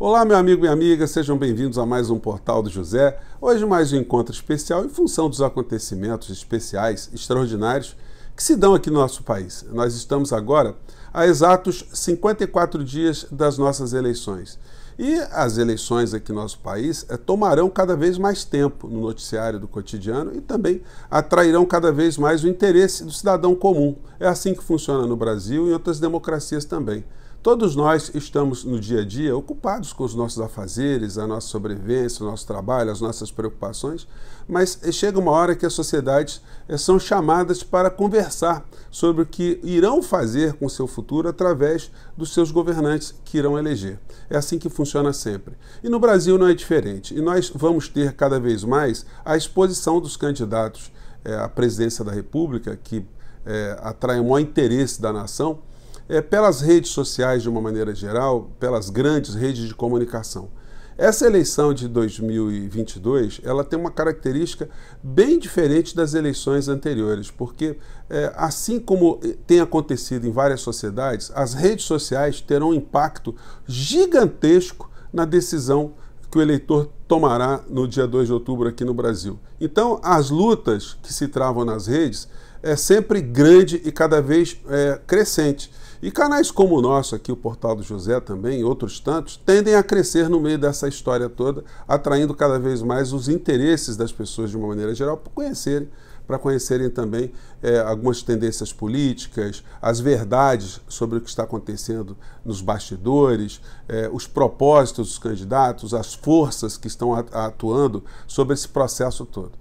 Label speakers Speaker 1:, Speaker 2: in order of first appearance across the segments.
Speaker 1: Olá, meu amigo e amiga, sejam bem-vindos a mais um Portal do José. Hoje, mais um encontro especial em função dos acontecimentos especiais, extraordinários, que se dão aqui no nosso país. Nós estamos agora a exatos 54 dias das nossas eleições. E as eleições aqui no nosso país é, tomarão cada vez mais tempo no noticiário do cotidiano e também atrairão cada vez mais o interesse do cidadão comum. É assim que funciona no Brasil e em outras democracias também. Todos nós estamos no dia a dia ocupados com os nossos afazeres, a nossa sobrevivência, o nosso trabalho, as nossas preocupações, mas chega uma hora que as sociedades eh, são chamadas para conversar sobre o que irão fazer com o seu futuro através dos seus governantes que irão eleger. É assim que funciona sempre. E no Brasil não é diferente. E nós vamos ter cada vez mais a exposição dos candidatos eh, à presidência da República, que é, eh, atrai o maior interesse da nação é, pelas redes sociais de uma maneira geral, pelas grandes redes de comunicação. Essa eleição de 2022 ela tem uma característica bem diferente das eleições anteriores, porque é, assim como tem acontecido em várias sociedades, as redes sociais terão um impacto gigantesco na decisão que o eleitor tomará no dia 2 de outubro aqui no Brasil. Então, as lutas que se travam nas redes é sempre grande e cada vez é, crescente. E canais como o nosso aqui, o Portal do José também, e outros tantos, tendem a crescer no meio dessa história toda, atraindo cada vez mais os interesses das pessoas de uma maneira geral para conhecerem, para conhecerem também é, algumas tendências políticas, as verdades sobre o que está acontecendo nos bastidores, é, os propósitos dos candidatos, as forças que estão atuando sobre esse processo todo.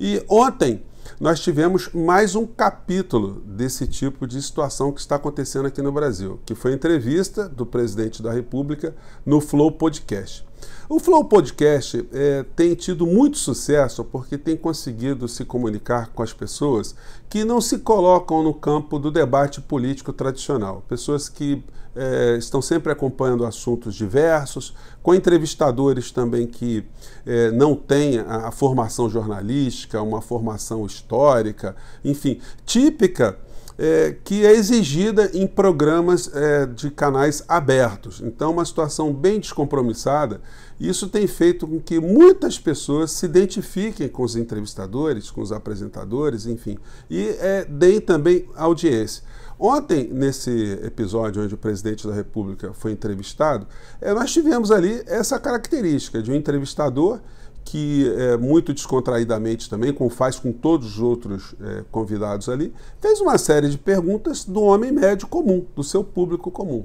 Speaker 1: E ontem nós tivemos mais um capítulo desse tipo de situação que está acontecendo aqui no Brasil, que foi a entrevista do presidente da República no Flow Podcast. O Flow Podcast é, tem tido muito sucesso porque tem conseguido se comunicar com as pessoas que não se colocam no campo do debate político tradicional, pessoas que é, estão sempre acompanhando assuntos diversos, com entrevistadores também que é, não têm a, a formação jornalística, uma formação histórica, enfim, típica é, que é exigida em programas é, de canais abertos. Então, uma situação bem descompromissada. Isso tem feito com que muitas pessoas se identifiquem com os entrevistadores, com os apresentadores, enfim, e é, deem também audiência. Ontem, nesse episódio onde o presidente da República foi entrevistado, é, nós tivemos ali essa característica de um entrevistador que é, muito descontraidamente também, como faz com todos os outros é, convidados ali, fez uma série de perguntas do homem médio comum, do seu público comum.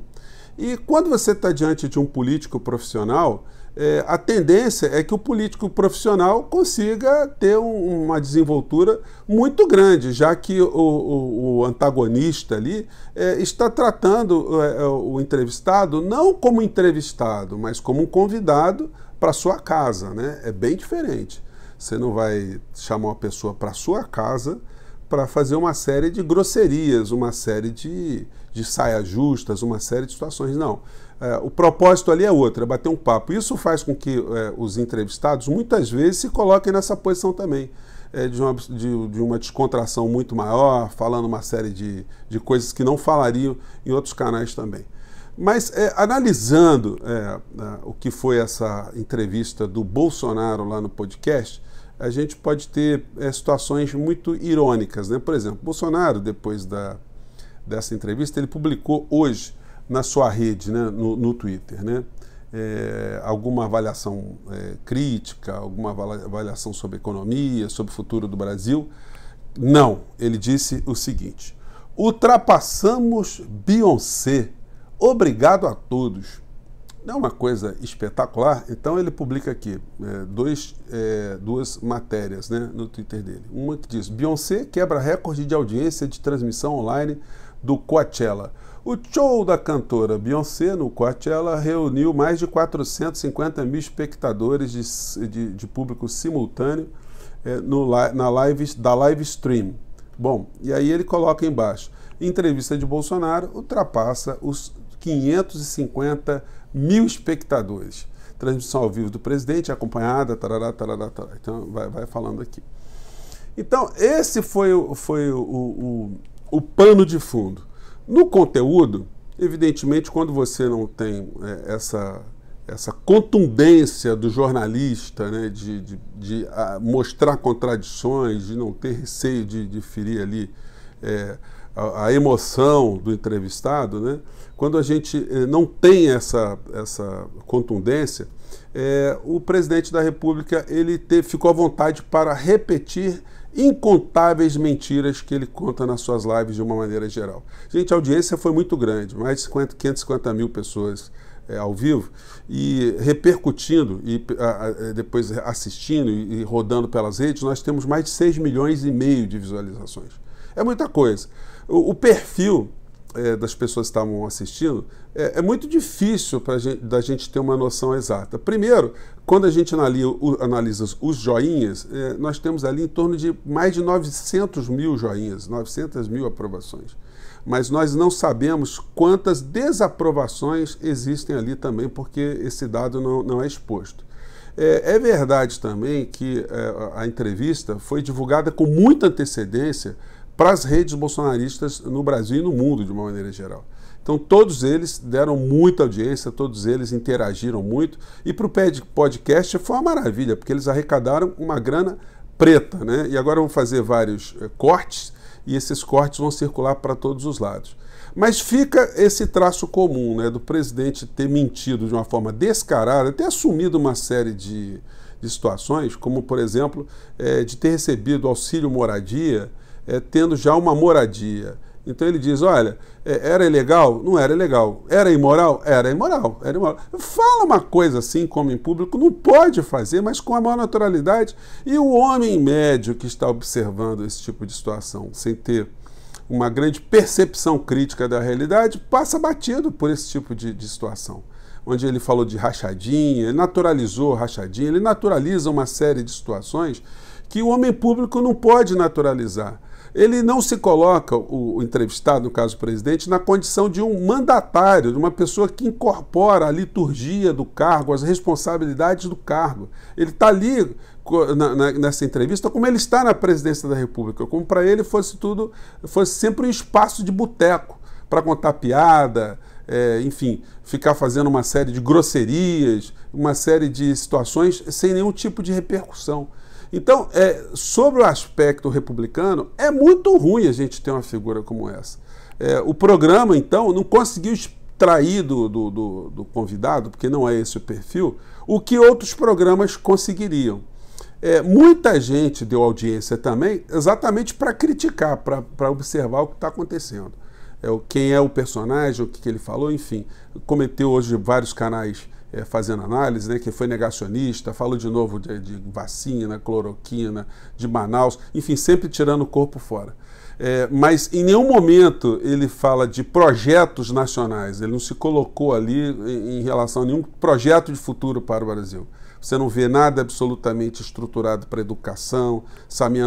Speaker 1: E quando você está diante de um político profissional, é, a tendência é que o político profissional consiga ter um, uma desenvoltura muito grande, já que o, o, o antagonista ali é, está tratando é, é o entrevistado não como entrevistado, mas como um convidado para sua casa, né? É bem diferente. Você não vai chamar uma pessoa para sua casa para fazer uma série de grosserias, uma série de, de saias justas, uma série de situações. Não. É, o propósito ali é outro, é bater um papo. Isso faz com que é, os entrevistados muitas vezes se coloquem nessa posição também. É, de, uma, de, de, uma descontração muito maior, falando uma série de, de coisas que não falariam em outros canais também. Mas é, analisando é, o que foi essa entrevista do Bolsonaro lá no podcast, a gente pode ter é, situações muito irônicas. Né? Por exemplo, Bolsonaro, depois da, dessa entrevista, ele publicou hoje na sua rede, né, no, no Twitter, né, é, alguma avaliação é, crítica, alguma avaliação sobre economia, sobre o futuro do Brasil. Não, ele disse o seguinte: ultrapassamos Beyoncé Obrigado a todos. Não é uma coisa espetacular? Então ele publica aqui é, dois, é, duas matérias né, no Twitter dele. Uma que diz: Beyoncé quebra recorde de audiência de transmissão online do Coachella. O show da cantora Beyoncé no Coachella reuniu mais de 450 mil espectadores de, de, de público simultâneo é, no, na live, da live stream. Bom, e aí ele coloca embaixo: entrevista de Bolsonaro ultrapassa os 550 mil espectadores. Transmissão ao vivo do presidente, acompanhada, tarará, tarará, tarará. Então, vai, vai falando aqui. Então, esse foi, foi o, o, o, o pano de fundo. No conteúdo, evidentemente, quando você não tem é, essa, essa contundência do jornalista, né, de, de, de ah, mostrar contradições, de não ter receio de, de ferir ali. É, a, emoção do entrevistado, né? quando a gente eh, não tem essa, essa contundência, é, o presidente da República ele te, ficou à vontade para repetir incontáveis mentiras que ele conta nas suas lives de uma maneira geral. Gente, a audiência foi muito grande, mais de 50, 550 mil pessoas é, ao vivo e repercutindo e a, a, depois assistindo e, e rodando pelas redes, nós temos mais de 6 milhões e meio de visualizações. É muita coisa. O, perfil é, das pessoas que estavam assistindo é, é muito difícil para da gente ter uma noção exata. Primeiro, quando a gente analisa, o, analisa os joinhas, é, nós temos ali em torno de mais de 900 mil joinhas, 900 mil aprovações. Mas nós não sabemos quantas desaprovações existem ali também, porque esse dado não, não é exposto. É, é verdade também que é, a entrevista foi divulgada com muita antecedência para as redes bolsonaristas no Brasil e no mundo de uma maneira geral. Então, todos eles deram muita audiência, todos eles interagiram muito. E para o podcast foi uma maravilha, porque eles arrecadaram uma grana preta. Né? E agora vão fazer vários eh, cortes e esses cortes vão circular para todos os lados. Mas fica esse traço comum né, do presidente ter mentido de uma forma descarada, ter assumido uma série de, de situações, como, por exemplo, eh, de ter recebido auxílio moradia é, tendo já uma moradia. Então ele diz: olha, é, era ilegal? Não era ilegal. Era imoral? Era imoral. Era imoral. Fala uma coisa assim, como em público, não pode fazer, mas com a maior naturalidade. E o homem médio que está observando esse tipo de situação, sem ter uma grande percepção crítica da realidade, passa batido por esse tipo de, de situação. Onde ele falou de rachadinha, ele naturalizou rachadinha, ele naturaliza uma série de situações que o homem público não pode naturalizar ele não se coloca, o, entrevistado, no caso o presidente, na condição de um mandatário, de uma pessoa que incorpora a liturgia do cargo, as responsabilidades do cargo. Ele está ali na, na, nessa entrevista como ele está na presidência da República, como para ele fosse tudo, fosse sempre um espaço de boteco para contar piada, é, enfim, ficar fazendo uma série de grosserias, uma série de situações sem nenhum tipo de repercussão. Então, é, sobre o aspecto republicano, é muito ruim a gente ter uma figura como essa. É, o programa, então, não conseguiu extrair do, do, do, do convidado, porque não é esse o perfil, o que outros programas conseguiriam. É, muita gente deu audiência também exatamente para criticar, para observar o que está acontecendo. É, quem é o personagem, o que, que ele falou, enfim. Cometeu hoje vários canais é, fazendo análise, né, que foi negacionista, falou de novo de, de, vacina, cloroquina, de Manaus, enfim, sempre tirando o corpo fora. É, mas em nenhum momento ele fala de projetos nacionais, ele não se colocou ali em, em relação a nenhum projeto de futuro para o Brasil. Você não vê nada absolutamente estruturado para educação,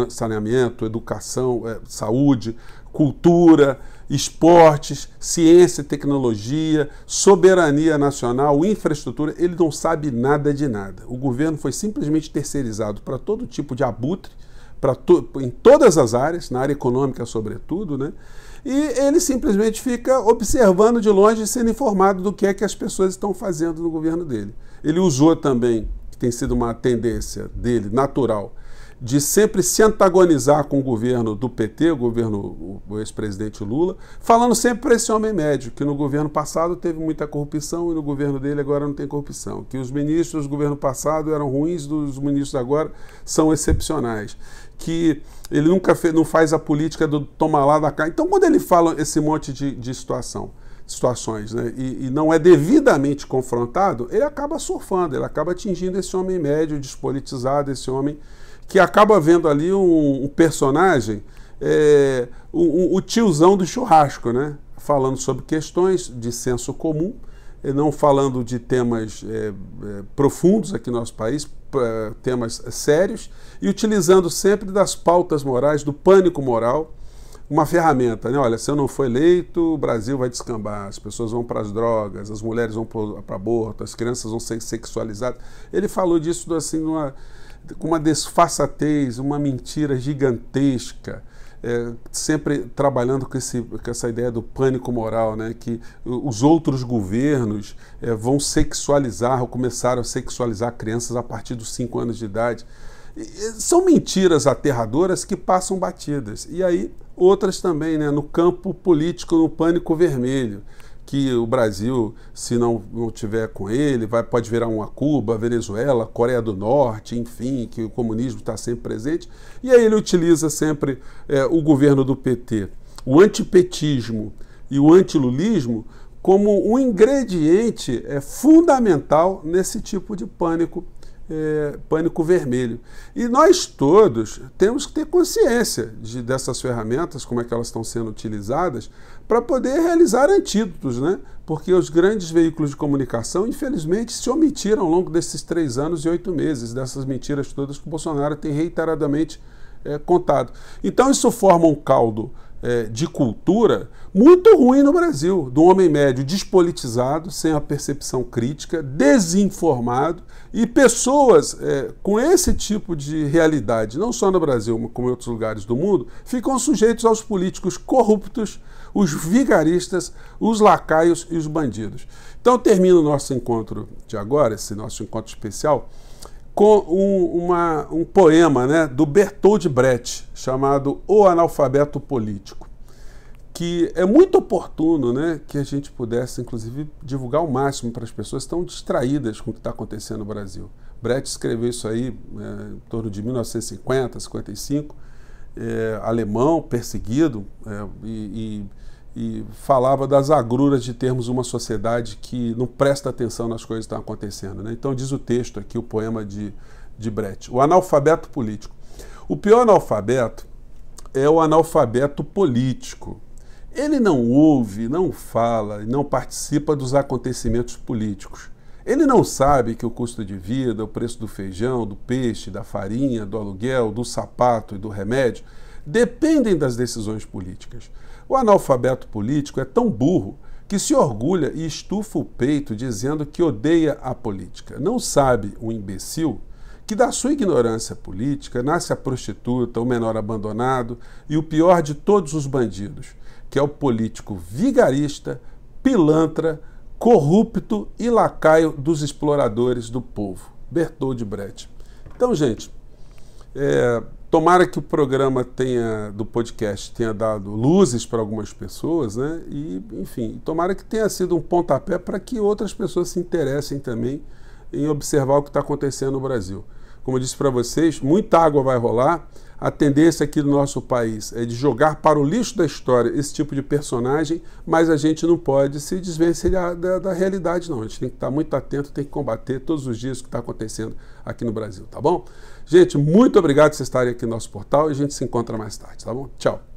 Speaker 1: saneamento, educação, é, saúde, cultura, esportes, ciência e tecnologia, soberania nacional, infraestrutura. Ele não sabe nada de nada. O governo foi simplesmente terceirizado para todo tipo de abutre, para to em todas as áreas, na área econômica sobretudo, né? e ele simplesmente fica observando de longe, sendo informado do que é que as pessoas estão fazendo no governo dele. Ele usou também que tem sido uma tendência dele natural, de sempre se antagonizar com o governo do PT, o governo o ex-presidente Lula, falando sempre para esse homem médio, que no governo passado teve muita corrupção e no governo dele agora não tem corrupção, que os ministros do governo passado eram ruins, os ministros agora são excepcionais, que ele nunca fez, não faz a política do tomar lá da cá. Então, quando ele fala esse monte de, de situação, situações né, e, e, não é devidamente confrontado, ele acaba surfando, ele acaba atingindo esse homem médio, despolitizado, esse homem que acaba vendo ali um, um personagem, é, o, o, tiozão do churrasco, né, falando sobre questões de senso comum, não falando de temas é, é, profundos aqui no nosso país, temas sérios, e utilizando sempre das pautas morais, do pânico moral uma ferramenta, né? Olha, se eu não for eleito, o Brasil vai descambar, as pessoas vão para as drogas, as mulheres vão para aborto, as crianças vão ser sexualizadas. Ele falou disso assim com uma desfaçatez, uma mentira gigantesca. É, sempre trabalhando com, esse, com, essa ideia do pânico moral, né? que os outros governos é, vão sexualizar ou começaram a sexualizar crianças a partir dos 5 anos de idade. São mentiras aterradoras que passam batidas. E aí outras também, né? no campo político, no pânico vermelho, que o Brasil, se não, não tiver com ele, vai, pode virar uma Cuba, Venezuela, Coreia do Norte, enfim, que o comunismo está sempre presente. E aí ele utiliza sempre é, o governo do PT, o antipetismo e o antilulismo como um ingrediente é, fundamental nesse tipo de pânico é, pânico vermelho. E nós todos temos que ter consciência de, dessas ferramentas, como é que elas estão sendo utilizadas, para poder realizar antídotos, né? Porque os grandes veículos de comunicação, infelizmente, se omitiram ao longo desses três anos e oito meses, dessas mentiras todas que o Bolsonaro tem reiteradamente é, contado. Então, isso forma um caldo é, de cultura muito ruim no Brasil, do homem médio despolitizado, sem a percepção crítica, desinformado e pessoas é, com esse tipo de realidade, não só no Brasil, como em outros lugares do mundo, ficam sujeitos aos políticos corruptos, os vigaristas, os lacaios e os bandidos. Então termina o nosso encontro de agora, esse nosso encontro especial com um, uma, um poema né, do Bertold Brecht, chamado O Analfabeto Político, que é muito oportuno né, que a gente pudesse, inclusive, divulgar o máximo para as pessoas que estão distraídas com o que está acontecendo no Brasil. Brecht escreveu isso aí é, em torno de 1950, 55, é, alemão, perseguido, é, e, e e falava das agruras de termos uma sociedade que não presta atenção nas coisas que estão acontecendo. Né? Então diz o texto aqui, o poema de, de Brecht, o analfabeto político. O pior analfabeto é o analfabeto político. Ele não ouve, não fala, não participa dos acontecimentos políticos. Ele não sabe que o custo de vida, o preço do feijão, do peixe, da farinha, do aluguel, do sapato e do remédio dependem das decisões políticas. O analfabeto político é tão burro que se orgulha e estufa o peito dizendo que odeia a política. Não sabe o imbecil que da sua ignorância política nasce a prostituta, o menor abandonado e o pior de todos os bandidos, que é o político vigarista, pilantra, corrupto e lacaio dos exploradores do povo. Bertold Brecht. Então, gente, é, Tomara que o programa tenha, do podcast, tenha dado luzes para algumas pessoas, né? E, enfim, tomara que tenha sido um pontapé para que outras pessoas se interessem também em observar o que está acontecendo no Brasil como eu disse para vocês, muita água vai rolar. A tendência aqui do nosso país é de jogar para o lixo da história esse tipo de personagem, mas a gente não pode se desvencilhar da, da realidade, não. A gente tem que estar muito atento, tem que combater todos os dias o que está acontecendo aqui no Brasil, tá bom? Gente, muito obrigado por vocês estarem aqui no nosso portal e a gente se encontra mais tarde, tá bom? Tchau!